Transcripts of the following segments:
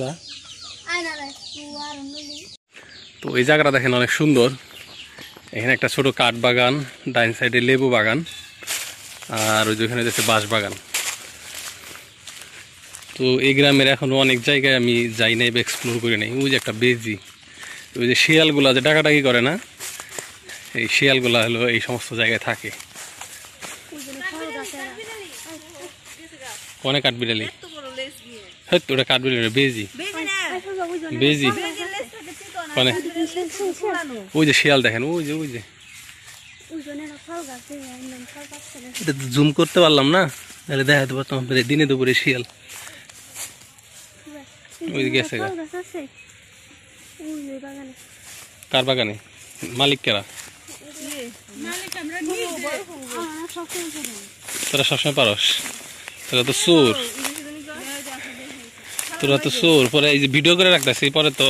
যা তো এই জায়গাটা দেখেন অনেক সুন্দর এখানে একটা ছোট কাঠ বাগান ডাইন সাইডে লেবু বাগান আর ওই যেখানে দেখছে বাঁশ বাগান তো এই গ্রামের এখনও অনেক জায়গায় আমি যাই নাই বা এক্সপ্লোর করি নাই ওই যে একটা বেজি ওই যে শিয়ালগুলা যে ডাকাডাকি করে না এই শিয়ালগুলা হলো এই সমস্ত জায়গায় থাকে অনেক কাঠবিড়ালি হ্যাঁ ওটা কাটবিল বেজি বেজি মানে ওই যে শিয়াল দেখেন ওই যে ওই যে এটা তো জুম করতে পারলাম না তাহলে দেখাতে পারতাম দিনে দুপুরে শিয়াল ওই গেছে কার বাগানে মালিক কেরা তোরা সবসময় পারস তোরা তো চোর তোরা তো চোর পরে এই যে ভিডিও করে রাখতেছি পরে তো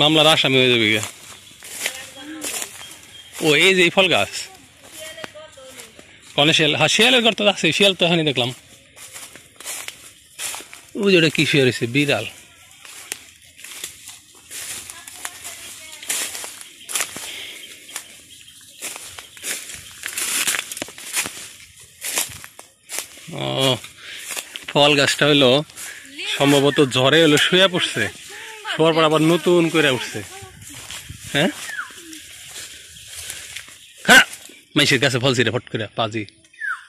মামলার আসামি হয়ে যাবে ও এই যে ফল গাছ কনে শিয়াল হ্যাঁ শিয়ালের গর্ত আছে শিয়াল তো হানি দেখলাম ওই যে ওটা কি শিয়াল হয়েছে বিড়াল ও ফল গাছটা হইলো সম্ভবত জ্বরে হলো শুয়ে পড়ছে শোয়ার পর আবার নতুন করে উঠছে হ্যাঁ হ্যাঁ মাইসির গাছে ফল ছিঁড়ে ফট করে পাজি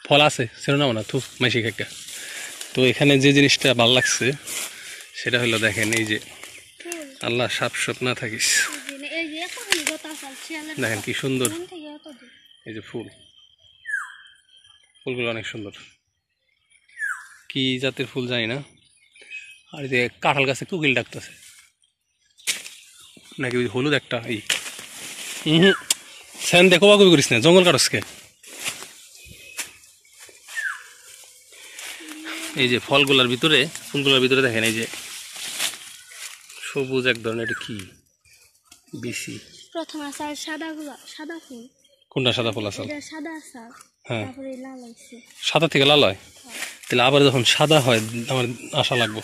ফল আছে ছিল না থু মাইসি খেকা তো এখানে যে জিনিসটা ভাল লাগছে সেটা হলো দেখেন এই যে আল্লাহ সাপ সাপ না থাকিস দেখেন কি সুন্দর এই যে ফুল ফুলগুলো অনেক সুন্দর কি জাতের ফুল জানি না আর যে কাঁঠাল গাছে কুকিল ডাকতেছে নাকি ওই হলুদ একটা এই হুম স্যান দেখো বা কবি করিস না জঙ্গল কারসকে এই যে ফলগুলার ভিতরে ফুলগুলার ভিতরে দেখেন এই যে সবুজ এক ধরনের কি বেশি প্রথম আসার সাদা সাদা ফুল কোনটা সাদা ফুল আসার সাদা আসার হ্যাঁ সাদা থেকে লাল হয় হ্যাঁ। তাহলে আবার যখন সাদা হয় আমার আশা লাগবো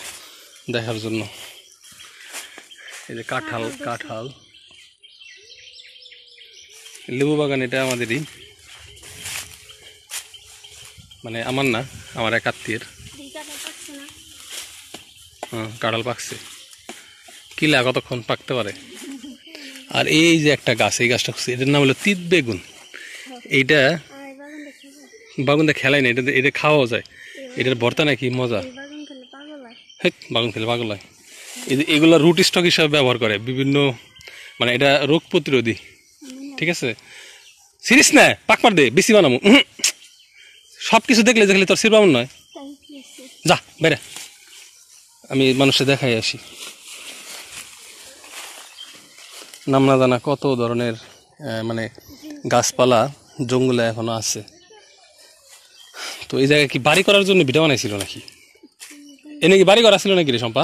দেখার জন্য এই যে কাঁঠাল কাঁঠাল লেবু বাগান এটা আমাদেরই মানে আমার না আমার এক আত্মীয়ের হ্যাঁ, কাঁঠাল পাকছে কি লাগে কতক্ষণ পাকতে পারে আর এই যে একটা গাছ এই গাছটা এটার নাম হলো তিত বেগুন এইটা বাগুনটা খেলাই না এটা এটা খাওয়াও যায় এটার ভর্তা নাকি মজা হেক বাগুন ফেলে পাগল হয় এগুলো রুট স্টক হিসাবে ব্যবহার করে বিভিন্ন মানে এটা রোগ প্রতিরোধী ঠিক আছে সিরিস না পাকমার দে বেশি বানাবো সব কিছু দেখলে দেখলে তোর শিরবামন নয় যা বেড়ে আমি মানুষে দেখাই আসি নাম না জানা কত ধরনের মানে গাছপালা জঙ্গলে এখনো আছে তো এই জায়গায় কি বাড়ি করার জন্য ভিটা বানাইছিল নাকি এনে কি বাড়ি ঘর আসছিল নাকি রে শম্পা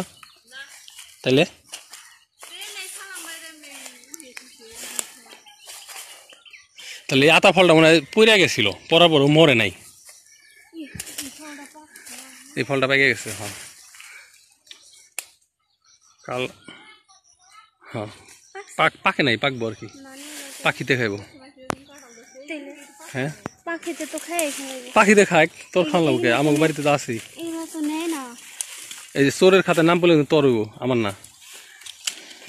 তাইলে তাহলে আতা ফলটা মনে হয় পুরে গেছিল পরা পর মরে নাই এই ফলটা পেকে গেছে হ্যাঁ কাল হ্যাঁ পাক পাকে নাই পাকবো আর কি পাখিতে খাইব হ্যাঁ পাখিতে তো খাই পাখিতে খাক তোর খান লোকে আমার বাড়িতে তো আসি এই যে চোরের খাতায় নাম বলে তরু আমার না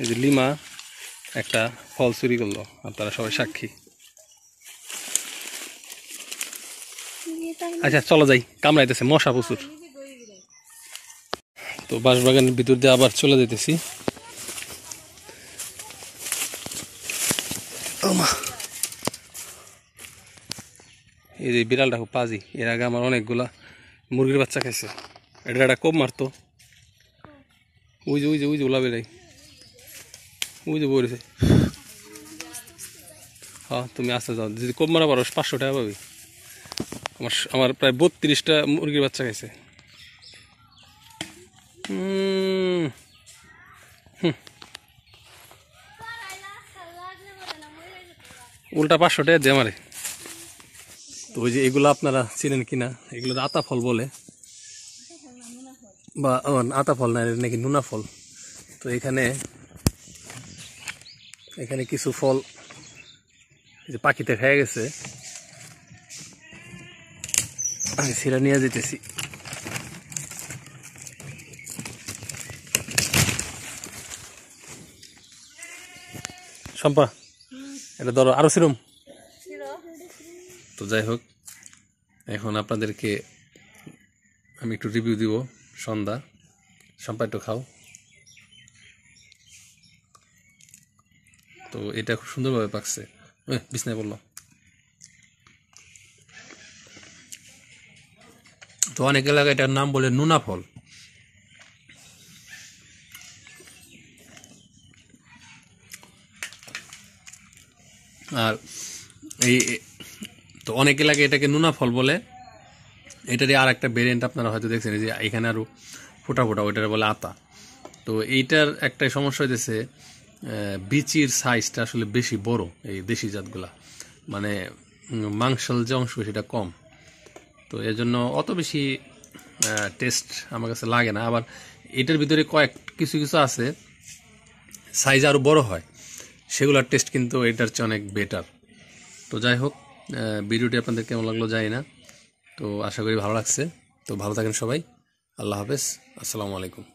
এই যে লিমা একটা ফল চুরি করলো আপনারা সবাই সাক্ষী আচ্ছা চলো যাই কামড়াইতেছে মশা প্রচুর তো বাঁশবাগানের ভিতর দিয়ে আবার চলে যেতেছি এই যে বিড়ালটা খুব পাজি এর আগে আমার অনেকগুলা মুরগির বাচ্চা খাইছে এটা একটা কোপ মারতো ওই যে ওই যে ওই যে ওলাবে নাই ওই যে বই হ্যাঁ তুমি আসতে যাও যদি কম মারা পারো পাঁচশো টাকা পাবি আমার আমার প্রায় বত্রিশটা মুরগির বাচ্চা খাইছে উল্টা পাঁচশো টাকা দিয়ে আমারে তো ওই যে এগুলো আপনারা চিনেন কিনা এগুলো আতা ফল বলে বা আতা ফল না নাকি নুনা ফল তো এখানে এখানে কিছু ফল যে পাখিতে খেয়ে গেছে আমি সেটা নিয়ে যেতেছি শম্পা এটা ধরো আরো সিরম তো যাই হোক এখন আপনাদেরকে আমি একটু রিভিউ দিব সন্ধ্যা সম্পা একটু খাও তো এটা খুব সুন্দরভাবে পাকছে বিছনায় বললো তো অনেক এলাকায় এটার নাম বলে নুনা ফল আর এই তো অনেক এলাকায় এটাকে নুনা ফল বলে এটারই আর একটা ভেরিয়েন্ট আপনারা হয়তো দেখছেন যে এখানে আরও ফোটা ফোটা ওইটার বলে আতা তো এইটার একটা সমস্যা হয়েছে বিচির সাইজটা আসলে বেশি বড় এই দেশি জাতগুলা মানে মাংসল যে অংশ সেটা কম তো এর জন্য অত বেশি টেস্ট আমার কাছে লাগে না আবার এটার ভিতরে কয়েক কিছু কিছু আছে সাইজ আরও বড় হয় সেগুলোর টেস্ট কিন্তু এটার চেয়ে অনেক বেটার তো যাই হোক ভিডিওটি আপনাদের কেমন লাগলো জানি না তো আশা করি ভালো লাগছে তো ভালো থাকেন সবাই আল্লাহ হাফেজ আসসালামু আলাইকুম